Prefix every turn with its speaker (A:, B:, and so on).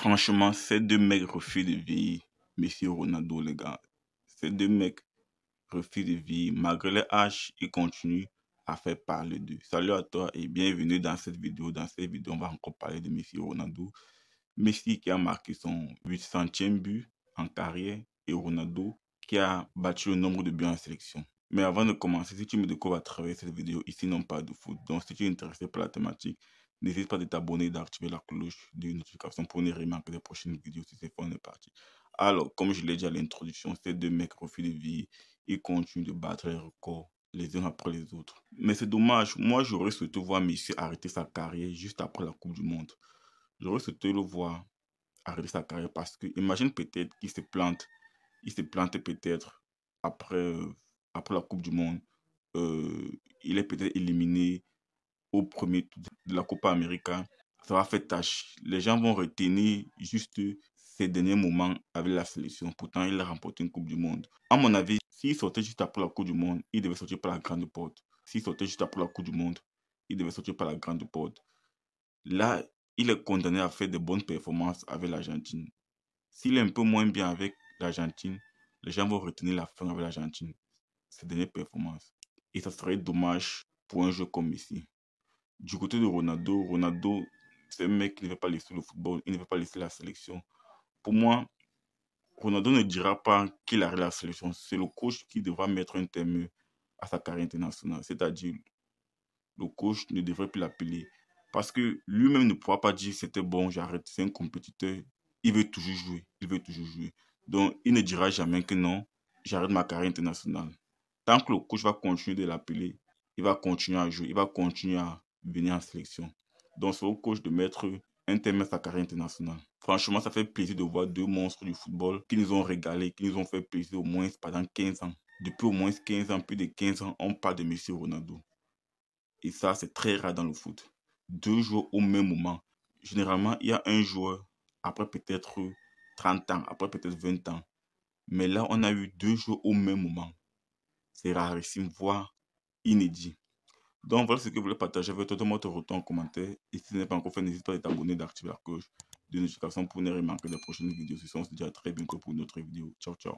A: Franchement, ces deux mecs refusent de vie, Messi Ronaldo, les gars. Ces deux mecs refusent de vie, Malgré les haches, ils continuent à faire parler d'eux. Salut à toi et bienvenue dans cette vidéo. Dans cette vidéo, on va encore parler de Messi Ronaldo. Messi qui a marqué son 800e but en carrière et Ronaldo qui a battu le nombre de buts en sélection. Mais avant de commencer, si tu me découvres à travers cette vidéo, ici non pas de foot, donc si tu es intéressé par la thématique, N'hésite pas à t'abonner et d'activer la cloche de notification pour ne remarquer des prochaines vidéos si c'est fun est parti. Alors, comme je l'ai dit à l'introduction, ces deux mecs refusent de vie. et continuent de battre les records les uns après les autres. Mais c'est dommage. Moi, j'aurais souhaité voir Messi arrêter sa carrière juste après la Coupe du Monde. J'aurais souhaité le voir arrêter sa carrière parce que, imagine peut-être qu'il se plante. Il se plante peut-être après, euh, après la Coupe du Monde. Euh, il est peut-être éliminé au premier tour de la Copa América, ça va faire tâche. Les gens vont retenir juste ces derniers moments avec la sélection. Pourtant, il a remporté une Coupe du Monde. À mon avis, s'il sortait juste après la Coupe du Monde, il devait sortir par la grande porte. S'il sortait juste après la Coupe du Monde, il devait sortir par la grande porte. Là, il est condamné à faire de bonnes performances avec l'Argentine. S'il est un peu moins bien avec l'Argentine, les gens vont retenir la fin avec l'Argentine, ses dernières performances. Et ça serait dommage pour un jeu comme ici. Du côté de Ronaldo, Ronaldo, c'est un mec qui ne veut pas laisser le football, il ne veut pas laisser la sélection. Pour moi, Ronaldo ne dira pas qu'il arrête la sélection. C'est le coach qui devra mettre un terme à sa carrière internationale. C'est-à-dire, le coach ne devrait plus l'appeler. Parce que lui-même ne pourra pas dire c'était bon, j'arrête. C'est un compétiteur. Il veut toujours jouer. Il veut toujours jouer. Donc, il ne dira jamais que non, j'arrête ma carrière internationale. Tant que le coach va continuer de l'appeler, il va continuer à jouer. Il va continuer à venir en sélection. Donc, c'est au coach de mettre un terme à sa carrière internationale. Franchement, ça fait plaisir de voir deux monstres du football qui nous ont régalé, qui nous ont fait plaisir au moins pendant 15 ans. Depuis au moins 15 ans, plus de 15 ans, on parle de Messi Ronaldo. Et ça, c'est très rare dans le foot. Deux joueurs au même moment. Généralement, il y a un joueur après peut-être 30 ans, après peut-être 20 ans. Mais là, on a eu deux joueurs au même moment. C'est rarissime, voire inédit. Donc voilà ce que je voulais partager je toi. Donne-moi ton en commentaire. Et si ce n'est pas encore fait, n'hésite pas à t'abonner, d'activer la cloche de notification pour ne rien manquer des prochaines vidéos. Ce dit déjà très bientôt pour une autre vidéo. Ciao, ciao.